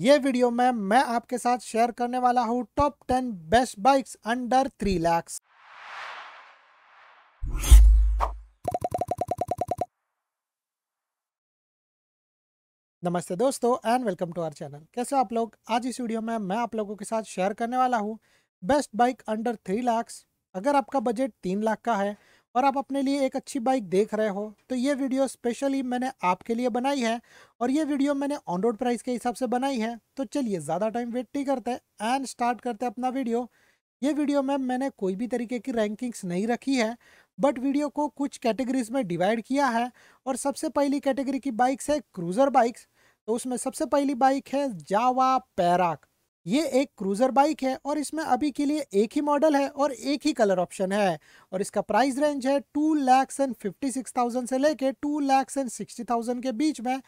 ये वीडियो में मैं आपके साथ शेयर करने वाला हूँ top ten best bikes under three lakhs नमस्ते दोस्तों and welcome to our channel कैसे आप लोग आज इस वीडियो में मैं आप लोगों के साथ शेयर करने वाला हूँ best bike under three lakhs अगर आपका बजट तीन लाख का है और आप अपने लिए एक अच्छी बाइक देख रहे हो तो ये वीडियो स्पेशली मैंने आपके लिए बनाई है और ये वीडियो मैंने ऑन रोड प्राइस के हिसाब से बनाई है तो चलिए ज़्यादा टाइम वेट नहीं करते एंड स्टार्ट करते अपना वीडियो ये वीडियो में मैंने कोई भी तरीके की रैंकिंग्स नहीं रखी है बट वीडियो को कुछ कैटेगरीज में डिवाइड किया है और सबसे पहली कैटेगरी की बाइक्स है क्रूज़र बाइक्स तो उसमें सबसे पहली बाइक है जावा पैराक ये एक क्रूज़र बाइक है और इसमें अभी के लिए एक ही मॉडल है और एक ही कलर ऑप्शन है और इसका प्राइस रेंज है two lakhs and fifty six thousand से लेके two lakhs and sixty thousand के बीच में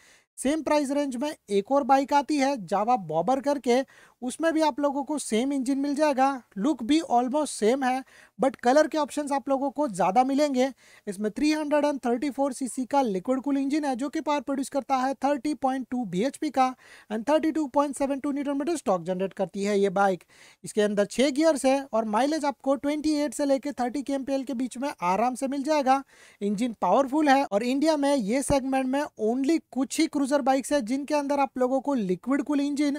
सेम प्राइस रेंज में एक और बाइक आती है जावा बॉबर करके उसमें भी आप लोगों को सेम इंजन मिल जाएगा लुक भी ऑलमोस्ट सेम है बट कलर के ऑप्शंस आप लोगों को ज़्यादा मिलेंगे इसमें 334 सीसी का लिक्विड कूल इंजन है जो कि पावर प्रोड्यूस करता है 30.2 bhp का एंड 32.72 न्यूटन मीटर स्टॉक जनरेट करती है ये बाइक इसके अंदर छः गियर्स है और माइलेज आपको ट्वेंटी से लेकर थर्टी के के बीच में आराम से मिल जाएगा इंजिन पावरफुल है और इंडिया में ये सेगमेंट में ओनली कुछ ही क्रूजर बाइक्स है जिनके अंदर आप लोगों को लिक्विड कूल इंजिन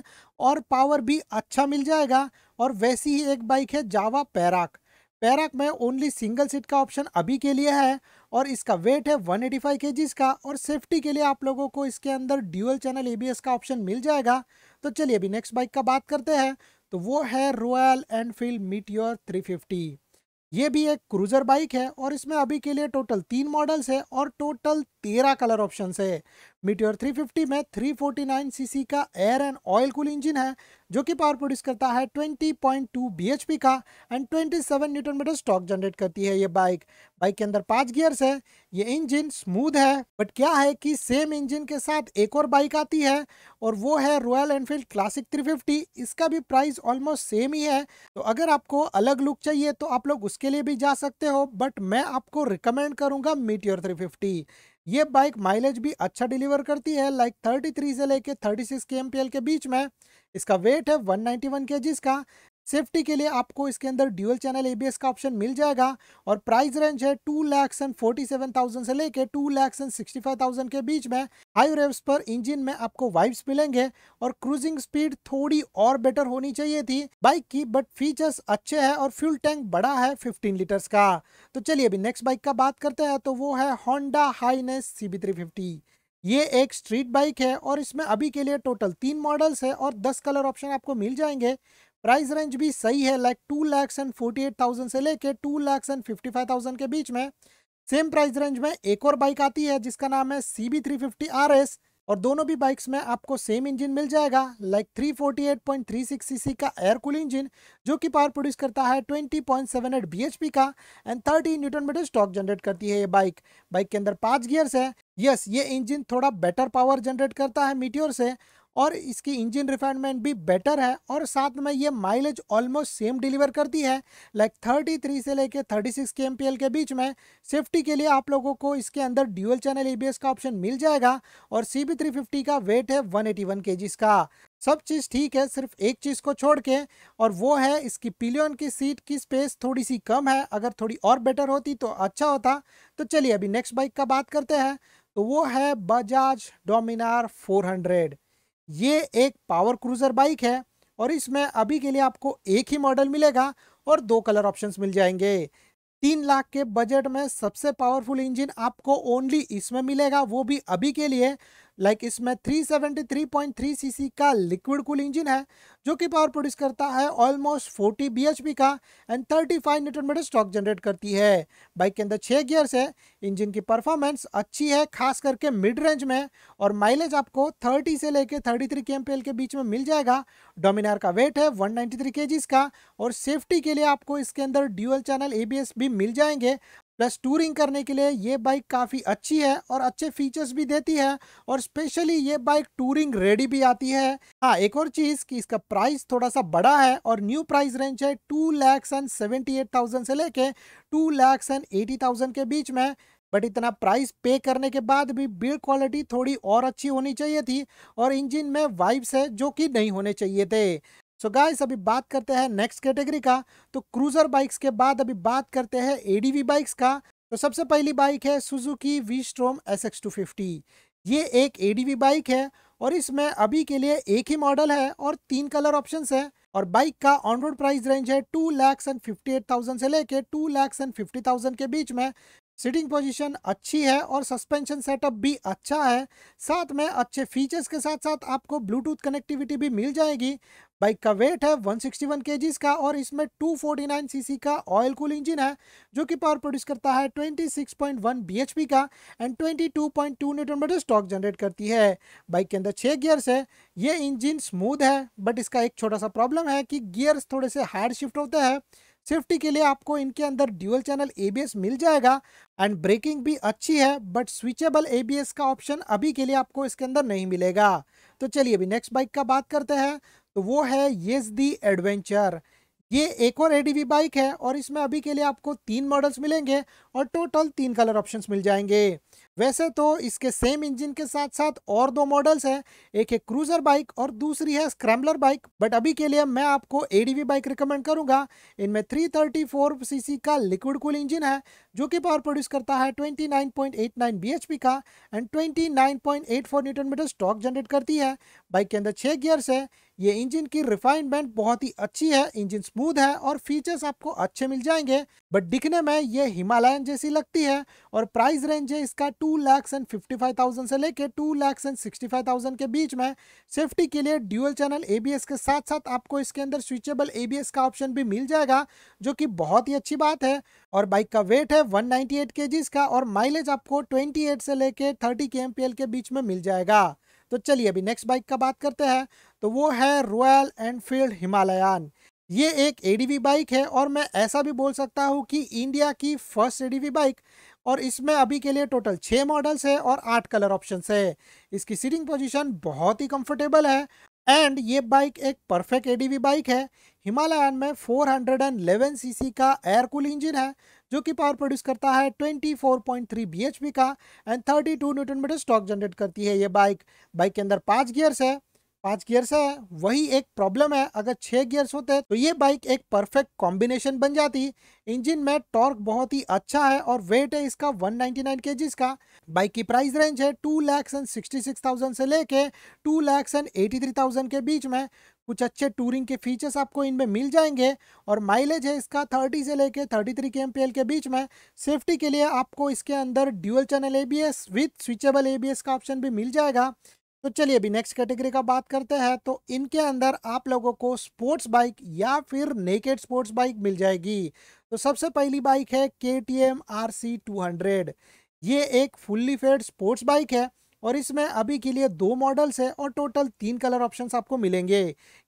और पावर भी भी अच्छा मिल जाएगा और वैसी ही एक बाइक है जावा पैराक पैराक में ओनली सिंगल सीट का ऑप्शन अभी के लिए है और इसका वेट है 185 एटी का और सेफ्टी के लिए आप लोगों को इसके अंदर ड्यूअल चैनल एबीएस का ऑप्शन मिल जाएगा तो चलिए अभी नेक्स्ट बाइक का बात करते हैं तो वो है रॉयल एनफील्ड मीटियोर 350 ये भी एक क्रूजर बाइक है और इसमें अभी के लिए टोटल तीन मॉडल्स है और टोटल तेरह कलर ऑप्शन है मीटियोर 350 में 349 सीसी का air and oil cool engine है जो कि पावर प्रोड्यूस करता है 20.2 बीएचपी का एंड 27 न्यूटन मीटर स्टॉक जनरेट करती है ये बाइक बाइक के अंदर पांच गियर्स है ये इंजन स्मूथ है बट क्या है कि सेम इंजन के साथ एक और बाइक आती है और वो है रॉयल एनफील्ड क्लासिक 350 इसका भी प्राइस ऑलमोस्ट सेम ही है तो अगर आपको अलग लुक चाहिए तो आप लोग उसके लिए भी जा सकते हो बट मैं आपको रिकमेंड करूंगा मीटियोर थ्री ये बाइक माइलेज भी अच्छा डिलीवर करती है लाइक 33 से लेके 36 के के बीच में इसका वेट है 191 नाइन्टी का सेफ्टी के लिए आपको इसके अंदर ड्यूअल चैनल एबीएस का ऑप्शन मिल जाएगा और प्राइस रेंज है two lakhs and forty seven thousand से लेके two lakhs and sixty five thousand के बीच में हाई रेव्स पर इंजन में आपको वाइब्स मिलेंगे और क्रूजिंग स्पीड थोड़ी और बेटर होनी चाहिए थी बाइक की बट फीचर्स अच्छे है और फ्यूल टैंक बड़ा है फिफ्टीन लीटर्स का तो चलिए अभी नेक्स्ट बाइक का बात करते हैं तो वो है Honda Highness CB three fifty ये एक स्ट्रीट बाइक है और इसमें अभी के लिए टोटल तीन मॉडल्स है और दस कलर ऑप्शन आपको मिल जाएंगे प्राइस रेंज भी सही है like two lakhs and forty eight thousand से लेके two lakhs and fifty five thousand के बीच में सेम प्राइस रेंज में एक और बाइक आती है जिसका नाम है C B three fifty R S और दोनों भी बाइक्स में आपको सेम इंजन मिल जाएगा like three three forty eight point six C C का एयर कूल इंजन जो कि पावर प्रोड्यूस करता है twenty point seven eight B H P का एंड थर्टी न्यूटन मीटर स्टॉक जनरेट करती है ये बाइक बाइक के अंदर पाँच गियर्स है यस ये इंजन थोड़ा बेटर पावर जनरेट करता है मीटियोर से और इसकी इंजन रिफाइनमेंट भी बेटर है और साथ में ये माइलेज ऑलमोस्ट सेम डिलीवर करती है लाइक थर्टी थ्री से लेके थर्टी सिक्स के एम के बीच में सेफ्टी के लिए आप लोगों को इसके अंदर ड्यूअल चैनल ए का ऑप्शन मिल जाएगा और सी बी थ्री फिफ्टी का वेट है वन एटी वन के का सब चीज़ ठीक है सिर्फ एक चीज़ को छोड़ के और वो है इसकी पिलियन की सीट की स्पेस थोड़ी सी कम है अगर थोड़ी और बेटर होती तो अच्छा होता तो चलिए अभी नेक्स्ट बाइक का बात करते हैं तो वो है बजाज डोमिनार 400 ये एक पावर क्रूज़र बाइक है और इसमें अभी के लिए आपको एक ही मॉडल मिलेगा और दो कलर ऑप्शंस मिल जाएंगे तीन लाख के बजट में सबसे पावरफुल इंजन आपको ओनली इसमें मिलेगा वो भी अभी के लिए लाइक like इसमें 373.3 सीसी का लिक्विड कूल इंजन है जो कि पावर प्रोड्यूस करता है ऑलमोस्ट 40 बीएचपी का एंड 35 फाइव न्यूटन मीटर स्टॉक जनरेट करती है बाइक के अंदर छः गियर्स है इंजन की परफॉर्मेंस अच्छी है खास करके मिड रेंज में और माइलेज आपको 30 से लेके 33 थ्री के के बीच में मिल जाएगा डोमिनार का वेट है 193 नाइन्टी का और सेफ्टी के लिए आपको इसके अंदर ड्यूअल चैनल ए भी मिल जाएंगे प्लस टूरिंग करने के लिए ये बाइक काफ़ी अच्छी है और अच्छे फीचर्स भी देती है और स्पेशली ये बाइक टूरिंग रेडी भी आती है हाँ एक और चीज़ कि इसका प्राइस थोड़ा सा बड़ा है और न्यू प्राइस रेंज है two lakhs and seventy eight thousand से लेके two lakhs and eighty thousand के बीच में बट इतना प्राइस पे करने के बाद भी बिल्ड क्वालिटी थोड़ी और अच्छी होनी चाहिए थी और इंजिन में वाइब्स है जो कि नहीं होने चाहिए थे सो so गाइस अभी बात करते हैं नेक्स्ट कैटेगरी का तो क्रूजर बाइक्स के बाद अभी बात करते हैं एडीवी बाइक्स का तो सबसे पहली बाइक है Suzuki V Strom S X two fifty ये एक एडीवी बाइक है और इसमें अभी के लिए एक ही मॉडल है और तीन कलर ऑप्शंस है और बाइक का ऑन रोड प्राइस रेंज है two lakhs and fifty eight thousand से लेके two lakhs and fifty thousand के बीच में सीटिंग पोजीशन अच्छी है और सस्पेंशन सेटअप भी अच्छा है साथ में अच्छे फीचर्स के साथ साथ आपको ब्लूटूथ कनेक्टिविटी भी मिल जाएगी बाइक का वेट है 161 सिक्सटी वन का और इसमें 249 सीसी का ऑयल कूल इंजन है जो कि पावर प्रोड्यूस करता है 26.1 बीएचपी का एंड 22.2 न्यूटन मीटर स्टॉक जनरेट करती है बाइक के अंदर छः गियर्स है ये इंजन स्मूथ है बट इसका एक छोटा सा प्रॉब्लम है कि गियर्स थोड़े से हार्ड शिफ्ट होते हैं सेफ्टी के लिए आपको इनके अंदर ड्यूअल चैनल एबीएस मिल जाएगा एंड ब्रेकिंग भी अच्छी है बट स्विचेबल एबीएस का ऑप्शन अभी के लिए आपको इसके अंदर नहीं मिलेगा तो चलिए अभी नेक्स्ट बाइक का बात करते हैं तो वो है येस दी एडवेंचर ये एक और एडीवी बाइक है और इसमें अभी के लिए आपको तीन मॉडल्स मिलेंगे और टोटल तीन कलर ऑप्शंस मिल जाएंगे वैसे तो इसके सेम इंजन के साथ साथ और दो मॉडल्स हैं एक है क्रूज़र बाइक और दूसरी है स्क्रैम्बलर बाइक बट अभी के लिए मैं आपको एडीवी बाइक रिकमेंड करूंगा इनमें 334 सीसी का लिक्विड कूल इंजन है जो कि पावर प्रोड्यूस करता है 29.89 बीएचपी का एंड 29.84 न्यूटन मीटर स्टॉक जनरेट करती है बाइक के अंदर छः गियर्स है ये इंजन की रिफाइनमेंट बहुत ही अच्छी है इंजन स्मूथ है और फीचर्स आपको अच्छे मिल जाएंगे बट दिखने में ये हिमालयन जैसी लगती है और प्राइस रेंज है इसका two lakhs and fifty five thousand से लेके two lakhs and sixty five thousand के बीच में सेफ्टी के लिए ड्यूअल चैनल एबीएस के साथ साथ आपको इसके अंदर स्विचेबल एबीएस का ऑप्शन भी मिल जाएगा जो कि बहुत ही अच्छी बात है और बाइक का वेट है वन नाइन्टी का और माइलेज आपको ट्वेंटी से लेकर थर्टी के एम के बीच में मिल जाएगा तो चलिए अभी नेक्स्ट बाइक का बात करते हैं तो वो है रॉयल एनफील्ड हिमालयन ये एक एडीवी बाइक है और मैं ऐसा भी बोल सकता हूँ कि इंडिया की फर्स्ट एडीवी बाइक और इसमें अभी के लिए टोटल छः मॉडल्स है और आठ कलर ऑप्शन है इसकी सीटिंग पोजीशन बहुत ही कंफर्टेबल है एंड ये बाइक एक परफेक्ट एडीवी बाइक है हिमालयन में 411 सीसी का एयर कूल इंजन है जो कि पावर प्रोड्यूस करता है 24.3 बीएचपी का एंड 32 न्यूटन मीटर स्टॉक जनरेट करती है ये बाइक बाइक के अंदर पांच गियर्स है पांच गियर्स है वही एक प्रॉब्लम है अगर छह गियर्स होते तो ये बाइक एक परफेक्ट कॉम्बिनेशन बन जाती इंजन में टॉर्क बहुत ही अच्छा है और वेट है इसका 199 नाइन्टी का बाइक की प्राइस रेंज है two lakhs and sixty six thousand से लेके two lakhs and eighty three thousand के बीच में कुछ अच्छे टूरिंग के फीचर्स आपको इनमें मिल जाएंगे और माइलेज है इसका 30 से लेके 33 के के बीच में सेफ्टी के लिए आपको इसके अंदर dual channel ABS with switchable ABS का ऑप्शन भी मिल जाएगा तो चलिए अभी नेक्स्ट कैटेगरी का बात करते हैं तो इनके अंदर आप लोगों को स्पोर्ट्स बाइक या फिर नेकेड स्पोर्ट्स बाइक मिल जाएगी तो सबसे पहली बाइक है K T M R C two hundred ये एक फुल्ली फेड स्पोर्ट्स बाइक है और इसमें अभी के लिए दो मॉडल्स है और टोटल तीन कलर ऑप्शंस आपको मिलेंगे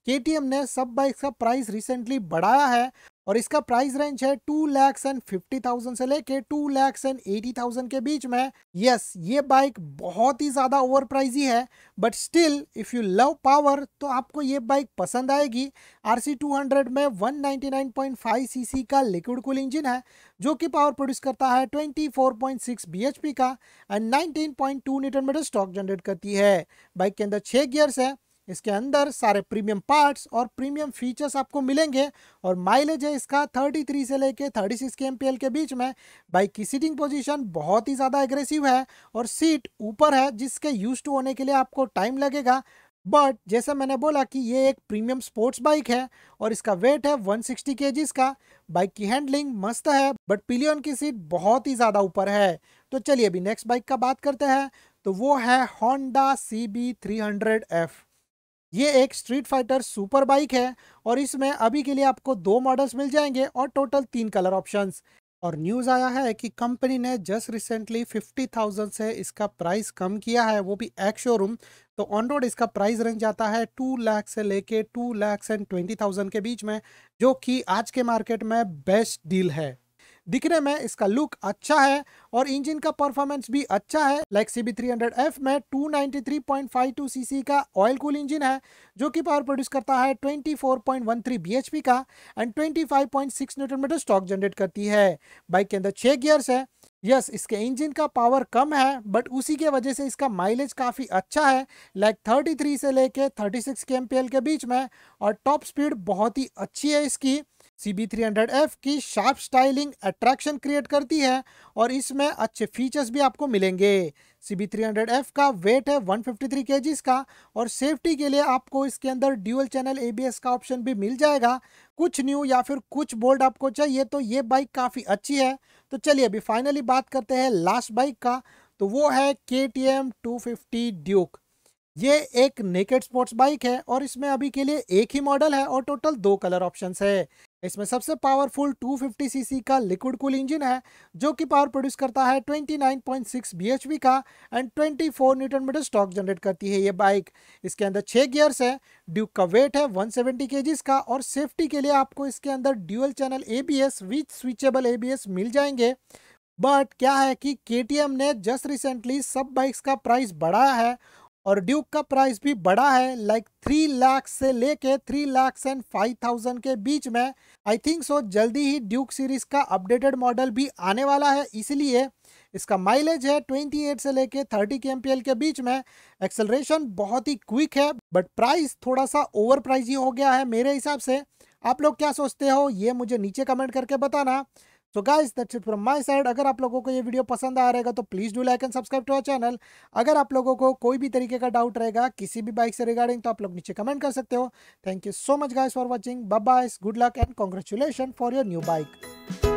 के ने सब बाइक्स का प्राइस रिसेंटली बढ़ाया है और इसका प्राइस रेंज है two lakhs and fifty thousand से लेके two lakhs and eighty thousand के बीच में यस ये बाइक बहुत ही ज़्यादा ओवर प्राइज ही है but still if you love power तो आपको ये बाइक पसंद आएगी आर सी टू हंड्रेड में one ninety nine point five C C का लिक्विड कूल इंजन है जो कि पावर प्रोड्यूस करता है twenty four point six B H P का and nineteen point two newton metre स्टॉक जनरेट करती है बाइक के अंदर छः गियर्स है इसके अंदर सारे प्रीमियम पार्ट्स और प्रीमियम फीचर्स आपको मिलेंगे और माइलेज है इसका 33 से लेके 36 सिक्स के एम के बीच में बाइक की सीटिंग पोजीशन बहुत ही ज़्यादा एग्रेसिव है और सीट ऊपर है जिसके यूज टू होने के लिए आपको टाइम लगेगा बट जैसे मैंने बोला कि ये एक प्रीमियम स्पोर्ट्स बाइक है और इसका वेट है 160 सिक्सटी का बाइक की हैंडलिंग मस्त है बट पिलियन की सीट बहुत ही ज़्यादा ऊपर है तो चलिए अभी नेक्स्ट बाइक का बात करते हैं तो वो है Honda C B three hundred F ये एक स्ट्रीट फाइटर सुपर बाइक है और इसमें अभी के लिए आपको दो मॉडल्स मिल जाएंगे और टोटल तीन कलर ऑप्शंस और न्यूज़ आया है कि कंपनी ने जस्ट रिसेंटली 50,000 से इसका प्राइस कम किया है वो भी एक शोरूम तो ऑन रोड इसका प्राइस रेंज जाता है टू लाख से लेके two lakhs and twenty thousand के बीच में जो कि आज के मार्केट में बेस्ट डील है दिखने में इसका लुक अच्छा है और इंजन का परफॉर्मेंस भी अच्छा है like C B three hundred F में two ninety three point five two C C का ऑयल कूल इंजन है जो कि पावर प्रोड्यूस करता है twenty four point one three B H P का and twenty five point six newton metre स्टॉक generate करती है बाइक के अंदर छः गियर्स है यस yes, इसके इंजन का पावर कम है बट उसी के वजह से इसका माइलेज काफ़ी अच्छा है लाइक like 33 से लेके 36 के एम के बीच में और टॉप स्पीड बहुत ही अच्छी है इसकी C B three hundred F की शार्प स्टाइलिंग अट्रैक्शन क्रिएट करती है और इसमें अच्छे फीचर्स भी आपको मिलेंगे C B three hundred F का वेट है one fifty three kgs का और सेफ्टी के लिए आपको इसके अंदर dual channel A B S का ऑप्शन भी मिल जाएगा कुछ न्यू या फिर कुछ बोल्ड आपको चाहिए तो ये बाइक काफ़ी अच्छी है तो चलिए अभी फाइनली बात करते हैं लास्ट बाइक का तो वो है K T M two fifty Duke ये एक नेकेड स्पोर्ट्स बाइक है और इसमें अभी के लिए एक ही मॉडल है और टोटल दो कलर ऑप्शन है इसमें सबसे पावरफुल 250 सीसी का लिक्विड कूल इंजन है जो कि पावर प्रोड्यूस करता है 29.6 बीएचपी का एंड 24 न्यूटन मीटर स्टॉक जनरेट करती है ये बाइक इसके अंदर छः गियर्स है ड्यूक का वेट है 170 सेवेंटी का और सेफ्टी के लिए आपको इसके अंदर dual channel A B switchable A मिल जाएंगे बट क्या है कि के ने जस्ट रिसेंटली सब बाइक्स का प्राइस बढ़ाया है और ड्यूक का प्राइस भी बड़ा है लाइक थ्री लाख से लेके three lakh and five thousand के बीच में आई थिंक सो जल्दी ही ड्यूक सीरीज का अपडेटेड मॉडल भी आने वाला है इसलिए इसका माइलेज है 28 से लेके 30 के के बीच में एक्सेलरेशन बहुत ही क्विक है बट प्राइस थोड़ा सा ओवर प्राइज ही हो गया है मेरे हिसाब से आप लोग क्या सोचते हो ये मुझे नीचे कमेंट करके बताना so guys that's it from my side अगर आप लोगों को ये वीडियो पसंद आ रहेगा तो please do like and subscribe to our channel अगर आप लोगों को कोई भी तरीके का डाउट रहेगा किसी भी बाइक से रिगार्डिंग तो आप लोग नीचे कमेंट कर सकते हो thank you so much guys for watching bye good luck and congratulation for your new bike